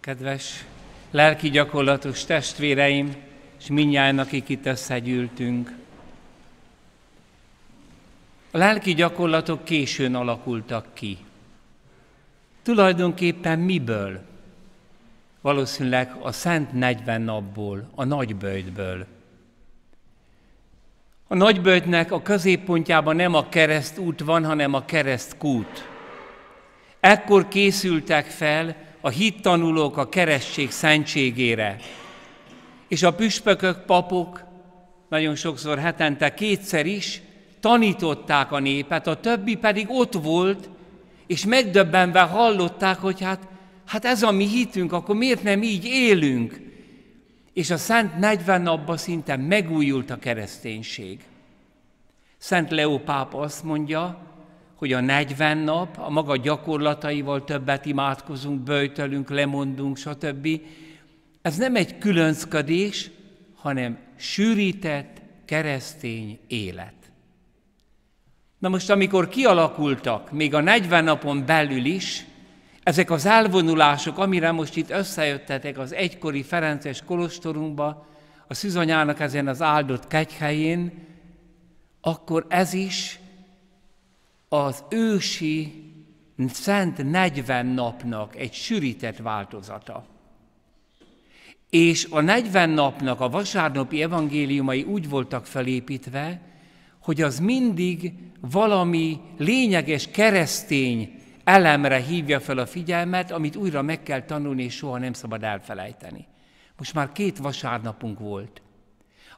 Kedves lelki gyakorlatos testvéreim, és minnyáján, akik itt összegyűltünk. A lelki gyakorlatok későn alakultak ki. Tulajdonképpen miből? Valószínűleg a Szent 40 napból, a nagyböjtből. A nagyböjtnek a középpontjában nem a kereszt út van, hanem a kereszt kút. Ekkor készültek fel a hittanulók a keresség szentségére. És a püspökök, papok nagyon sokszor hetente kétszer is tanították a népet, a többi pedig ott volt, és megdöbbenve hallották, hogy hát, hát ez a mi hitünk, akkor miért nem így élünk? És a Szent 40 napban szinte megújult a kereszténység. Szent Leó pápa azt mondja, hogy a 40 nap a maga gyakorlataival többet imádkozunk, böjtölünk, lemondunk, stb. Ez nem egy különcködés, hanem sűrített keresztény élet. Na most, amikor kialakultak, még a 40 napon belül is, ezek az elvonulások, amire most itt összejöttetek az egykori Ferences kolostorunkba, a Szüzanyának ezen az áldott kegyhelyén, akkor ez is az ősi szent 40 napnak egy sűrített változata. És a 40 napnak a vasárnapi evangéliumai úgy voltak felépítve, hogy az mindig valami lényeges keresztény elemre hívja fel a figyelmet, amit újra meg kell tanulni, és soha nem szabad elfelejteni. Most már két vasárnapunk volt.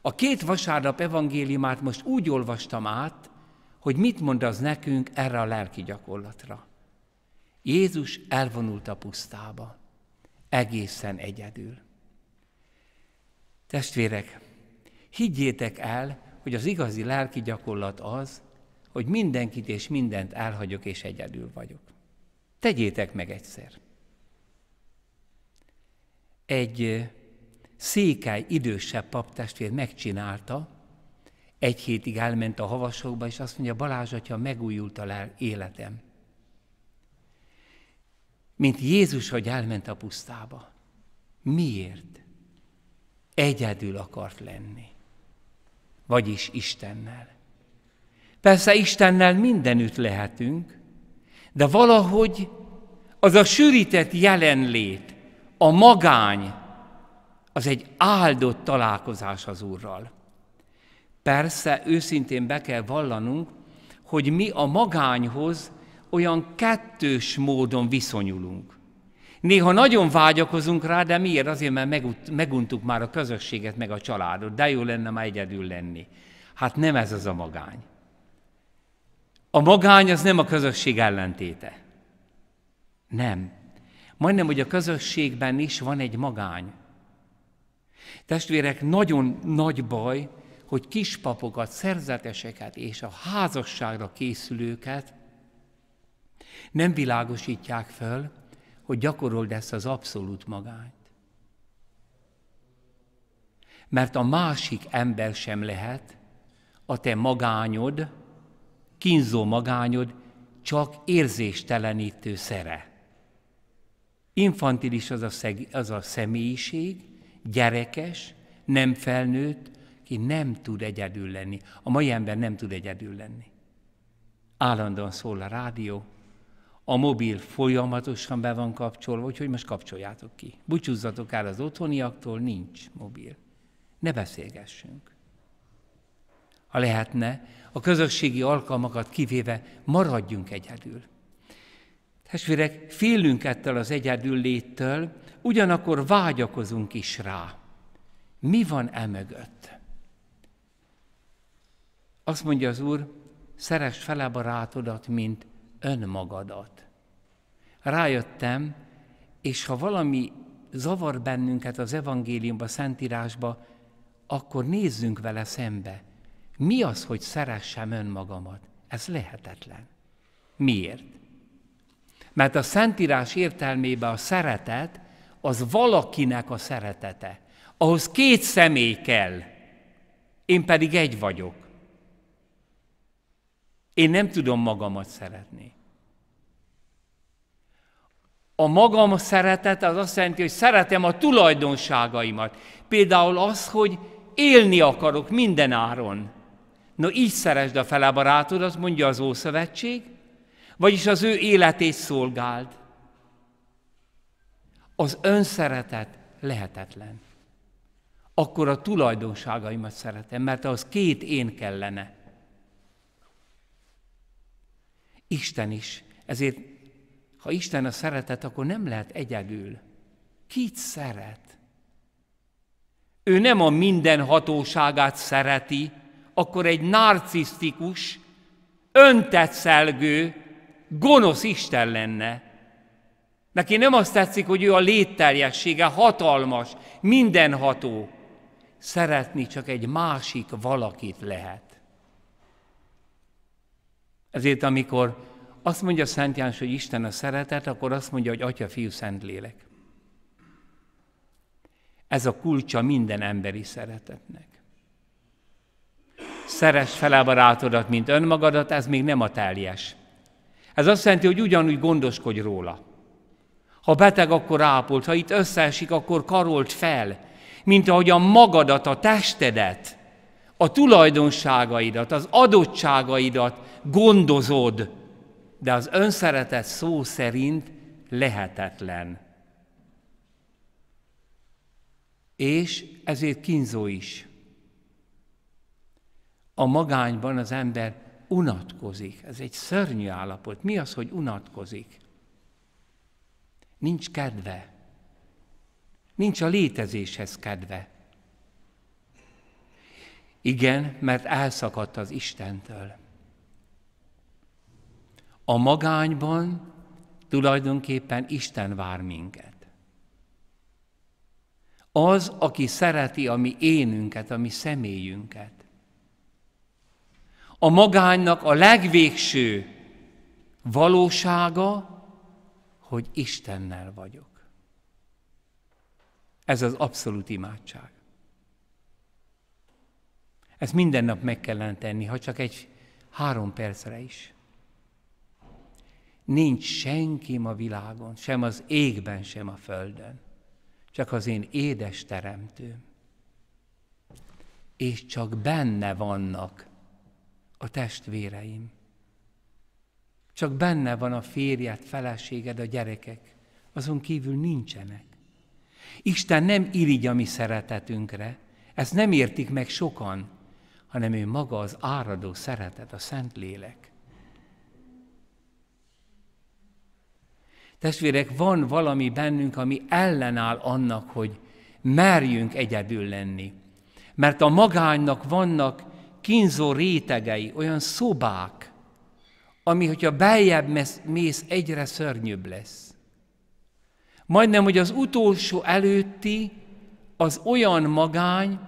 A két vasárnap evangéliumát most úgy olvastam át, hogy mit mond az nekünk erre a lelki gyakorlatra. Jézus elvonult a pusztába, egészen egyedül. Testvérek, higgyétek el, hogy az igazi lelki gyakorlat az, hogy mindenkit és mindent elhagyok és egyedül vagyok. Tegyétek meg egyszer. Egy székely idősebb paptestvér megcsinálta, egy hétig elment a havasokba, és azt mondja, Balázs atya, megújult a életem. Mint Jézus, hogy elment a pusztába. Miért? Egyedül akart lenni. Vagyis Istennel. Persze Istennel mindenütt lehetünk, de valahogy az a sűrített jelenlét, a magány, az egy áldott találkozás az Úrral. Persze őszintén be kell vallanunk, hogy mi a magányhoz olyan kettős módon viszonyulunk. Néha nagyon vágyakozunk rá, de miért? Azért, mert meguntuk már a közösséget, meg a családot, de jó lenne már egyedül lenni. Hát nem ez az a magány. A magány az nem a közösség ellentéte. Nem. Majdnem, hogy a közösségben is van egy magány. Testvérek, nagyon nagy baj, hogy kispapokat, szerzeteseket és a házasságra készülőket nem világosítják föl, hogy gyakorold ezt az abszolút magányt. Mert a másik ember sem lehet, a te magányod, kínzó magányod, csak érzéstelenítő szere. Infantilis az a, szeg, az a személyiség, gyerekes, nem felnőtt, aki nem tud egyedül lenni. A mai ember nem tud egyedül lenni. Állandóan szól a rádió, a mobil folyamatosan be van kapcsolva, úgyhogy most kapcsoljátok ki. Búcsúzzatok el az otthoniaktól, nincs mobil. Ne beszélgessünk. Ha lehetne, a közösségi alkalmakat kivéve maradjunk egyedül. Testvérek, félünk ettől az egyedül léttől, ugyanakkor vágyakozunk is rá. Mi van e mögött? Azt mondja az Úr, szeres fel a barátodat, mint önmagadat. Rájöttem, és ha valami zavar bennünket az evangéliumba, szentírásba, akkor nézzünk vele szembe. Mi az, hogy szeressem önmagamat? Ez lehetetlen. Miért? Mert a Szentírás értelmében a szeretet az valakinek a szeretete. Ahhoz két személy kell, én pedig egy vagyok. Én nem tudom magamat szeretni. A magam szeretet az azt jelenti, hogy szeretem a tulajdonságaimat. Például az, hogy élni akarok minden áron. No, így szeresd a fele azt mondja az Ószövetség, vagyis az ő életét szolgáld. Az önszeretet lehetetlen. Akkor a tulajdonságaimat szeretem, mert az két én kellene. Isten is. Ezért, ha Isten a szeretet, akkor nem lehet egyedül. Kit szeret? Ő nem a minden hatóságát szereti, akkor egy narcisztikus, öntetszelgő, gonosz Isten lenne. Neki nem azt tetszik, hogy ő a létterjessége hatalmas, mindenható. Szeretni csak egy másik valakit lehet. Ezért amikor azt mondja Szent János, hogy Isten a szeretet, akkor azt mondja, hogy Atya, Fiú, Lélek. Ez a kulcsa minden emberi szeretetnek. Szeres fel a barátodat, mint önmagadat, ez még nem a teljes. Ez azt jelenti, hogy ugyanúgy gondoskodj róla. Ha beteg, akkor ápolt, ha itt összeesik, akkor karolt fel, mint ahogy a magadat, a testedet a tulajdonságaidat, az adottságaidat gondozod, de az önszeretet szó szerint lehetetlen. És ezért kínzó is. A magányban az ember unatkozik. Ez egy szörnyű állapot. Mi az, hogy unatkozik? Nincs kedve. Nincs a létezéshez kedve. Igen, mert elszakadt az Istentől. A magányban tulajdonképpen Isten vár minket. Az, aki szereti a mi énünket, a mi személyünket. A magánynak a legvégső valósága, hogy Istennel vagyok. Ez az abszolút imádság. Ezt minden nap meg kellene tenni, ha csak egy három percre is. Nincs senki a világon, sem az égben, sem a földön, csak az én édes teremtőm. És csak benne vannak a testvéreim. Csak benne van a férjed, feleséged, a gyerekek. Azon kívül nincsenek. Isten nem irigy a mi szeretetünkre. Ezt nem értik meg sokan hanem ő maga az áradó szeretet, a Szentlélek. Testvérek, van valami bennünk, ami ellenáll annak, hogy merjünk egyedül lenni. Mert a magánynak vannak kínzó rétegei, olyan szobák, ami, hogyha beljebb mész, egyre szörnyűbb lesz. Majdnem, hogy az utolsó előtti az olyan magány,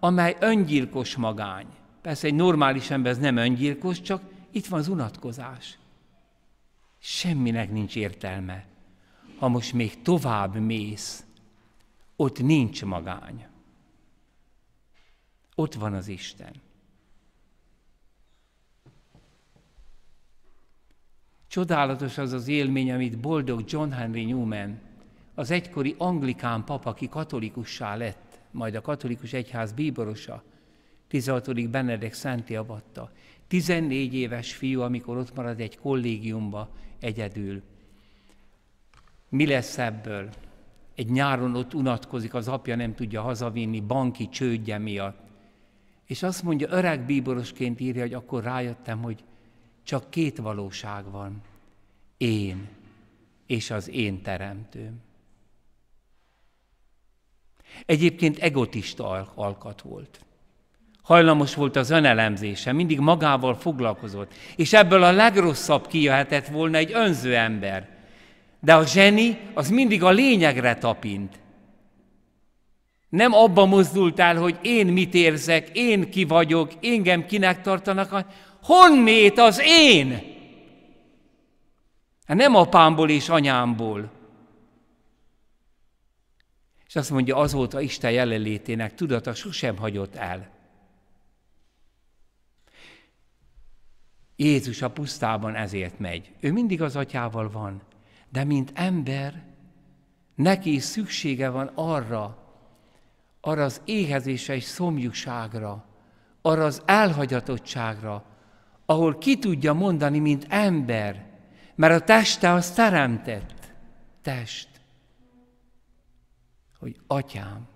amely öngyilkos magány. Persze egy normális ember ez nem öngyilkos, csak itt van az unatkozás. Semminek nincs értelme. Ha most még tovább mész, ott nincs magány. Ott van az Isten. Csodálatos az az élmény, amit boldog John Henry Newman, az egykori anglikán pap, aki katolikussá lett, majd a katolikus egyház bíborosa, 16. Benedek Szenti Abatta, 14 éves fiú, amikor ott marad egy kollégiumba egyedül. Mi lesz ebből? Egy nyáron ott unatkozik, az apja nem tudja hazavinni banki csődje miatt. És azt mondja, öreg bíborosként írja, hogy akkor rájöttem, hogy csak két valóság van. Én és az én teremtőm. Egyébként egotista alkat volt. Hajlamos volt az önelemzése, mindig magával foglalkozott, és ebből a legrosszabb kijöhetett volna egy önző ember. De a zseni az mindig a lényegre tapint. Nem abba mozdult el, hogy én mit érzek, én ki vagyok, engem kinek tartanak, honnét az én? Hát nem apámból és anyámból, és azt mondja, azóta Isten jelenlétének tudata sosem hagyott el. Jézus a pusztában ezért megy. Ő mindig az atyával van, de mint ember, neki is szüksége van arra, arra az éhezésre és szomjúságra, arra az elhagyatottságra, ahol ki tudja mondani, mint ember, mert a teste az teremtett test hogy atyám.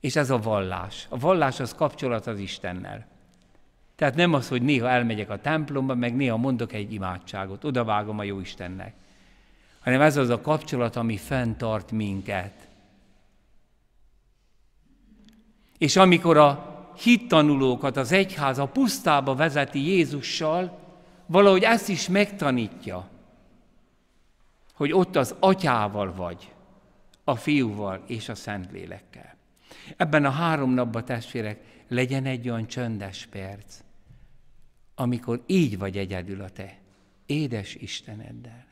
És ez a vallás. A vallás az kapcsolat az Istennel. Tehát nem az, hogy néha elmegyek a templomba, meg néha mondok egy imádságot, odavágom a jó Istennek, hanem ez az a kapcsolat, ami fenntart minket. És amikor a hittanulókat az egyház a pusztába vezeti Jézussal, valahogy ezt is megtanítja, hogy ott az atyával vagy a fiúval és a lélekkel. Ebben a három napban, testvérek, legyen egy olyan csöndes perc, amikor így vagy egyedül a te édes Isteneddel.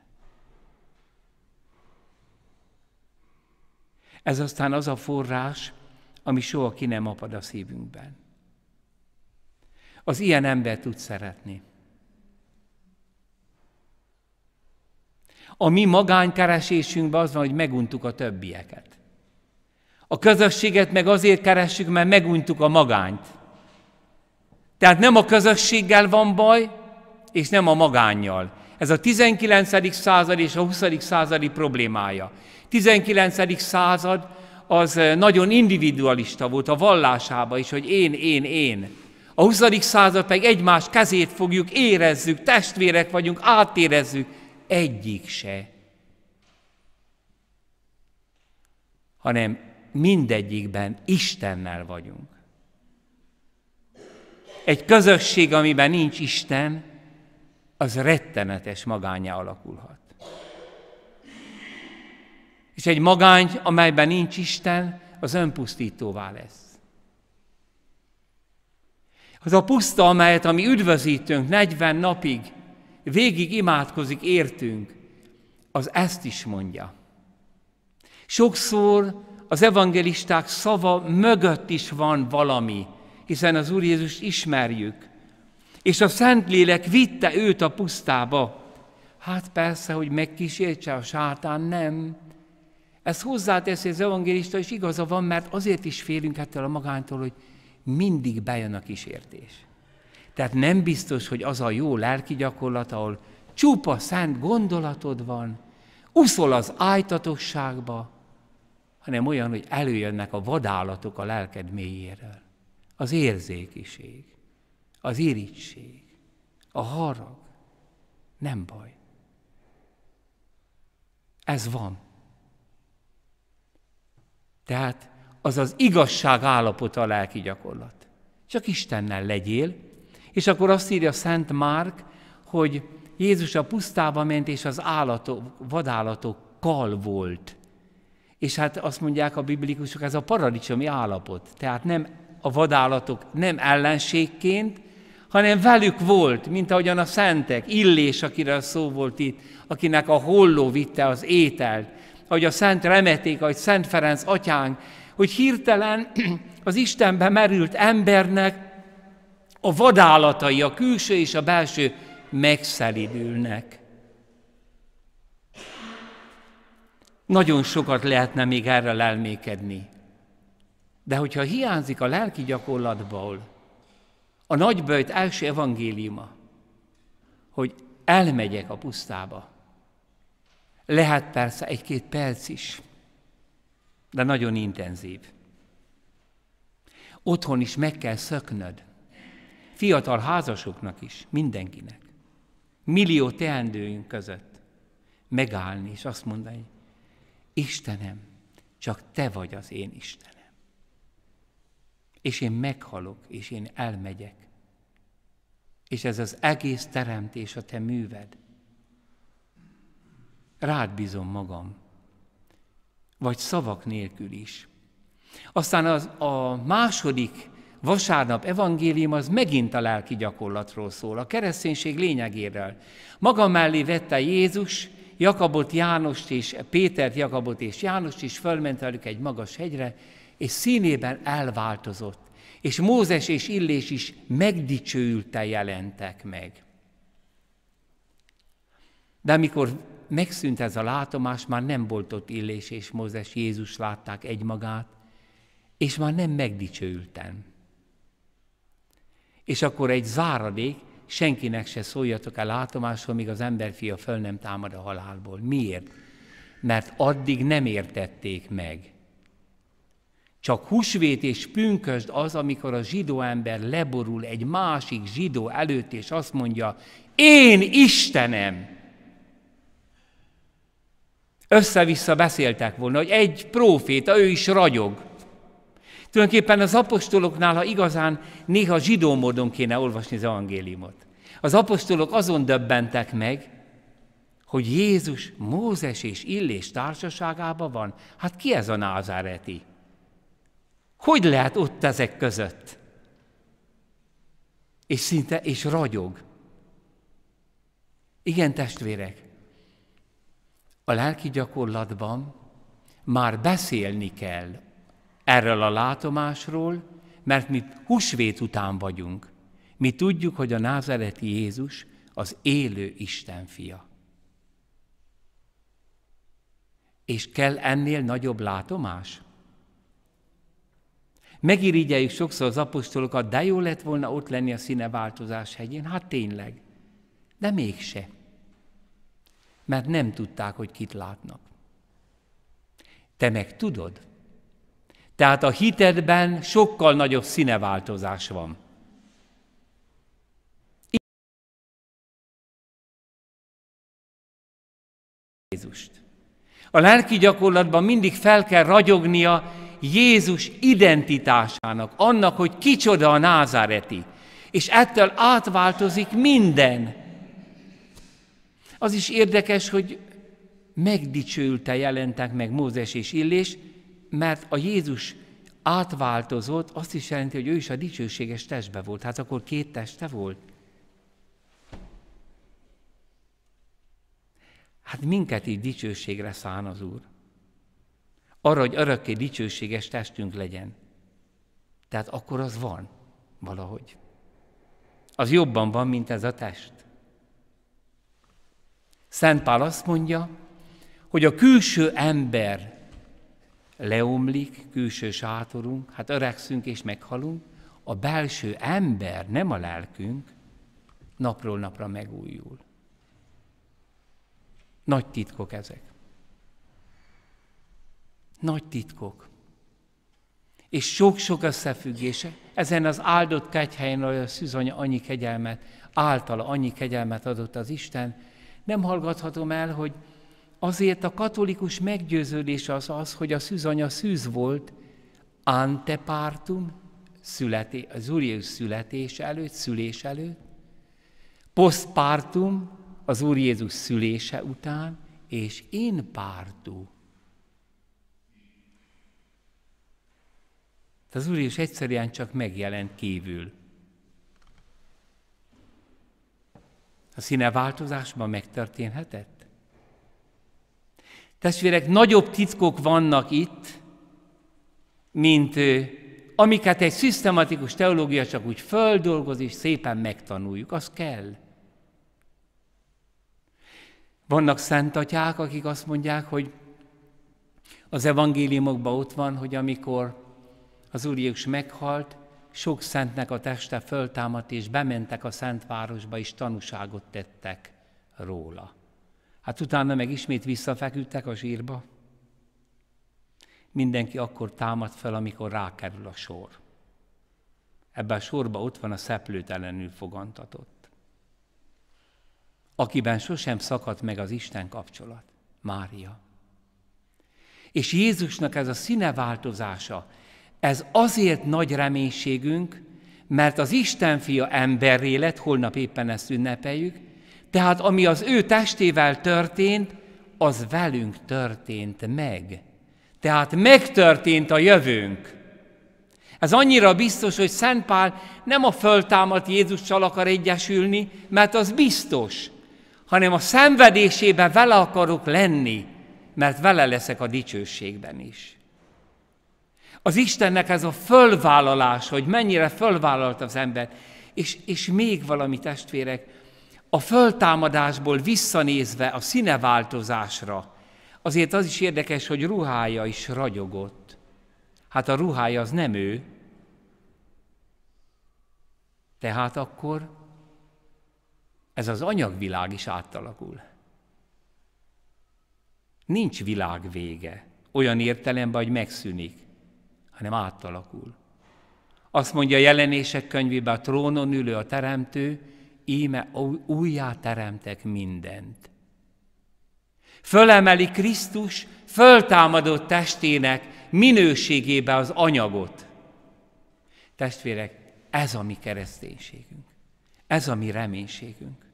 Ez aztán az a forrás, ami soha ki nem apad a szívünkben. Az ilyen ember tud szeretni. A mi magánykeresésünkben az van, hogy meguntuk a többieket. A közösséget meg azért keressük, mert meguntuk a magányt. Tehát nem a közösséggel van baj, és nem a magányjal. Ez a 19. század és a 20. századi problémája. 19. század az eh, nagyon individualista volt a vallásába is, hogy én, én, én. A 20. század pedig egymás kezét fogjuk, érezzük, testvérek vagyunk, átérezzük, egyik se, hanem mindegyikben Istennel vagyunk. Egy közösség, amiben nincs Isten, az rettenetes magányá alakulhat. És egy magány, amelyben nincs Isten, az önpusztítóvá lesz. Az a puszta, amelyet a mi üdvözítőnk 40 napig végig imádkozik értünk, az ezt is mondja. Sokszor az evangelisták szava mögött is van valami, hiszen az Úr Jézust ismerjük, és a Szentlélek vitte őt a pusztába. Hát persze, hogy megkísértse a sátán, nem. Ezt hozzáteszi az evangélista, és igaza van, mert azért is félünk ettől a magántól, hogy mindig bejön a kísértés. Tehát nem biztos, hogy az a jó lelki gyakorlat, ahol csupa szent gondolatod van, uszol az ájtatosságba, hanem olyan, hogy előjönnek a vadállatok a lelked mélyéről. Az érzékiség, az irigység, a harag. Nem baj. Ez van. Tehát az az igazság állapota a lelki gyakorlat. Csak Istennel legyél, és akkor azt írja Szent Márk, hogy Jézus a pusztába ment, és az állatok, vadállatokkal volt. És hát azt mondják a biblikusok, ez a paradicsomi állapot. Tehát nem a vadállatok nem ellenségként, hanem velük volt, mint ahogyan a szentek, Illés, akire a szó volt itt, akinek a holló vitte az ételt, ahogy a Szent Remeték, ahogy Szent Ferenc atyánk, hogy hirtelen az Istenbe merült embernek a vadállatai, a külső és a belső megszelidülnek. Nagyon sokat lehetne még erre lelmékedni. De hogyha hiányzik a lelki gyakorlatból a nagyböjt első evangéliuma, hogy elmegyek a pusztába, lehet persze egy-két perc is, de nagyon intenzív. Otthon is meg kell szöknöd fiatal házasoknak is, mindenkinek, millió teendőjünk között megállni, és azt mondani, Istenem, csak Te vagy az én Istenem. És én meghalok, és én elmegyek. És ez az egész teremtés a Te műved. Rád bízom magam, vagy szavak nélkül is. Aztán az, a második vasárnap evangélium az megint a lelki gyakorlatról szól, a kereszténység lényegéről. Maga mellé vette Jézus, Jakabot, Jánost és Pétert, Jakabot és Jánost is, fölment velük egy magas hegyre, és színében elváltozott. És Mózes és Illés is megdicsőülte jelentek meg. De amikor megszűnt ez a látomás, már nem volt ott Illés és Mózes, Jézus látták egymagát, és már nem megdicsőültem és akkor egy záradék, senkinek se szóljatok el látomásról, míg az emberfia föl nem támad a halálból. Miért? Mert addig nem értették meg. Csak húsvét és pünkösd az, amikor a zsidó ember leborul egy másik zsidó előtt, és azt mondja, én Istenem! Össze-vissza beszéltek volna, hogy egy próféta, ő is ragyog. Tulajdonképpen az apostoloknál, ha igazán néha zsidó módon kéne olvasni az evangéliumot. Az apostolok azon döbbentek meg, hogy Jézus Mózes és Illés társaságában van. Hát ki ez a názáreti? Hogy lehet ott ezek között? És szinte, és ragyog. Igen, testvérek, a lelki gyakorlatban már beszélni kell erről a látomásról, mert mi húsvét után vagyunk. Mi tudjuk, hogy a názereti Jézus az élő Isten fia. És kell ennél nagyobb látomás? Megirigyeljük sokszor az apostolokat, de jó lett volna ott lenni a színeváltozás hegyén, hát tényleg. De mégse. Mert nem tudták, hogy kit látnak. Te meg tudod, tehát a hitedben sokkal nagyobb színeváltozás van. Jézust. A lelki gyakorlatban mindig fel kell ragyognia Jézus identitásának, annak, hogy kicsoda a názáreti, és ettől átváltozik minden. Az is érdekes, hogy megdicsőlte jelentek meg Mózes és Illés, mert a Jézus átváltozott, azt is jelenti, hogy ő is a dicsőséges testbe volt. Hát akkor két teste volt. Hát minket így dicsőségre szán az Úr. Arra, hogy örökké dicsőséges testünk legyen. Tehát akkor az van valahogy. Az jobban van, mint ez a test. Szent Pál azt mondja, hogy a külső ember leomlik külső sátorunk, hát öregszünk és meghalunk, a belső ember, nem a lelkünk, napról napra megújul. Nagy titkok ezek. Nagy titkok. És sok-sok összefüggése. Ezen az áldott kegyhelyen, ahol szűzony annyi kegyelmet, általa annyi kegyelmet adott az Isten, nem hallgathatom el, hogy Azért a katolikus meggyőződés az az, hogy a szűzanya szűz volt, antepártum, születé, az Úrius születés előtt, szülés előtt, posztpártum, az Úr Jézus szülése után, és én pártú. Tehát az Úr Jézus egyszerűen csak megjelent kívül. A színe változásban megtörténhetett? Testvérek, nagyobb titkok vannak itt, mint amiket egy szisztematikus teológia csak úgy földolgoz, és szépen megtanuljuk, az kell. Vannak szentatyák, akik azt mondják, hogy az evangéliumokban ott van, hogy amikor az Úr Jézus meghalt, sok szentnek a teste föltámadt, és bementek a Szentvárosba, és tanúságot tettek róla. Hát utána meg ismét visszafeküdtek a zsírba. Mindenki akkor támad fel, amikor rákerül a sor. Ebben a sorban ott van a szeplőtelenül fogantatott. Akiben sosem szakadt meg az Isten kapcsolat. Mária. És Jézusnak ez a színe változása, ez azért nagy reménységünk, mert az Isten fia emberré lett, holnap éppen ezt ünnepeljük, tehát ami az ő testével történt, az velünk történt meg. Tehát megtörtént a jövőnk. Ez annyira biztos, hogy Szent Pál nem a föltámadt Jézussal akar egyesülni, mert az biztos, hanem a szenvedésében vele akarok lenni, mert vele leszek a dicsőségben is. Az Istennek ez a fölvállalás, hogy mennyire fölvállalt az ember, és, és még valami testvérek, a föltámadásból visszanézve a színeváltozásra, azért az is érdekes, hogy ruhája is ragyogott. Hát a ruhája az nem ő. Tehát akkor ez az anyagvilág is átalakul. Nincs világ vége, olyan értelemben, hogy megszűnik, hanem átalakul. Azt mondja a jelenések könyvében a trónon ülő a teremtő, íme újjáteremtek mindent. Fölemeli Krisztus föltámadott testének minőségébe az anyagot. Testvérek, ez a mi kereszténységünk. Ez a mi reménységünk.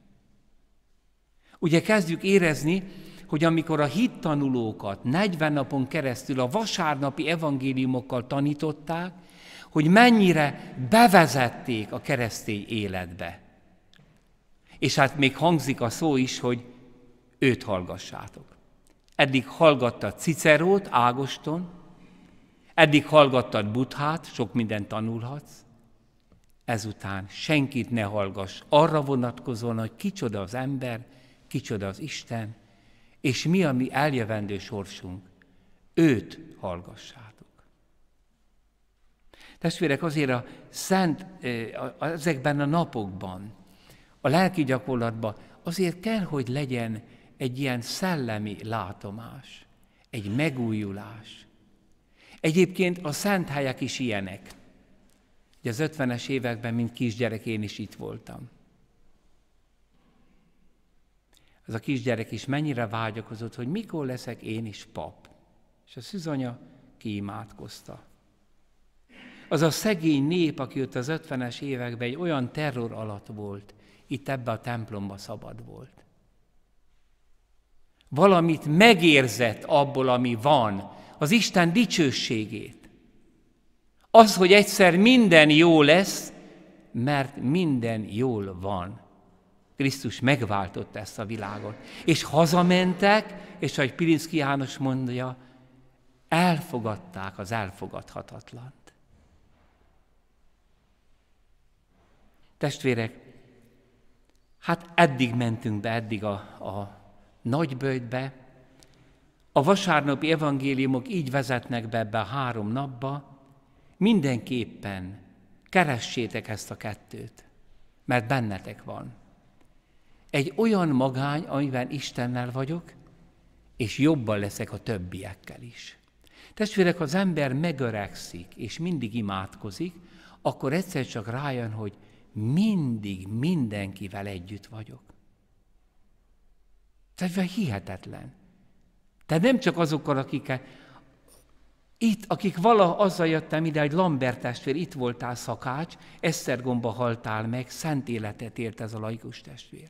Ugye kezdjük érezni, hogy amikor a hittanulókat 40 napon keresztül a vasárnapi evangéliumokkal tanították, hogy mennyire bevezették a keresztény életbe és hát még hangzik a szó is, hogy őt hallgassátok. Eddig hallgattad Cicerót, Ágoston, eddig hallgattad Buthát, sok mindent tanulhatsz, ezután senkit ne hallgass arra vonatkozóan, hogy kicsoda az ember, kicsoda az Isten, és mi a mi eljövendő sorsunk, őt hallgassátok. Testvérek, azért a szent, eh, ezekben a napokban, a lelki gyakorlatba, azért kell, hogy legyen egy ilyen szellemi látomás, egy megújulás. Egyébként a szent helyek is ilyenek. Ugye az 50-es években, mint kisgyerek, én is itt voltam. Az a kisgyerek is mennyire vágyakozott, hogy mikor leszek én is pap. És a szüzanya kiimádkozta. Az a szegény nép, aki ott az 50-es években egy olyan terror alatt volt, itt ebbe a templomba szabad volt. Valamit megérzett abból, ami van, az Isten dicsőségét. Az, hogy egyszer minden jó lesz, mert minden jól van. Krisztus megváltotta ezt a világot. És hazamentek, és ahogy Pilinszki János mondja, elfogadták az elfogadhatatlant. Testvérek, Hát eddig mentünk be, eddig a, a nagyböjtbe. A vasárnapi evangéliumok így vezetnek be ebbe a három napba. Mindenképpen keressétek ezt a kettőt, mert bennetek van. Egy olyan magány, amiben Istennel vagyok, és jobban leszek a többiekkel is. Testvérek, az ember megöregszik, és mindig imádkozik, akkor egyszer csak rájön, hogy mindig mindenkivel együtt vagyok. Tehát vagy hihetetlen. Tehát nem csak azokkal, akik itt, akik valaha azzal jöttem ide, hogy Lambert testvér, itt voltál szakács, Esztergomba haltál meg, szent életet élt ez a laikus testvér.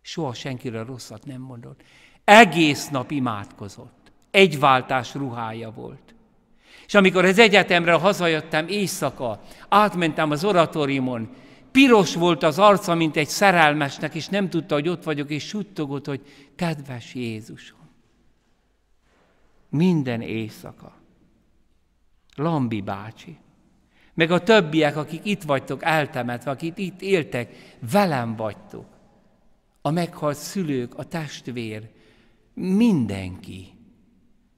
Soha senkiről rosszat nem mondott. Egész nap imádkozott. Egyváltás ruhája volt. És amikor az egyetemre hazajöttem éjszaka, átmentem az oratóriumon, piros volt az arca, mint egy szerelmesnek, és nem tudta, hogy ott vagyok, és suttogott, hogy kedves Jézusom, minden éjszaka, Lambi bácsi, meg a többiek, akik itt vagytok eltemetve, akik itt éltek, velem vagytok, a meghalt szülők, a testvér, mindenki.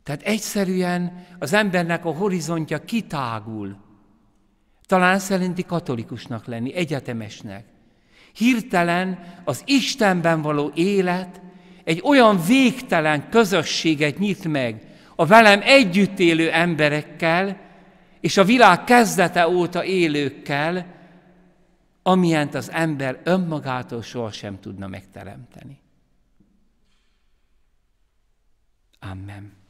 Tehát egyszerűen az embernek a horizontja kitágul, talán szerinti katolikusnak lenni, egyetemesnek. Hirtelen az Istenben való élet egy olyan végtelen közösséget nyit meg a velem együtt élő emberekkel, és a világ kezdete óta élőkkel, amilyent az ember önmagától sohasem tudna megteremteni. Amen.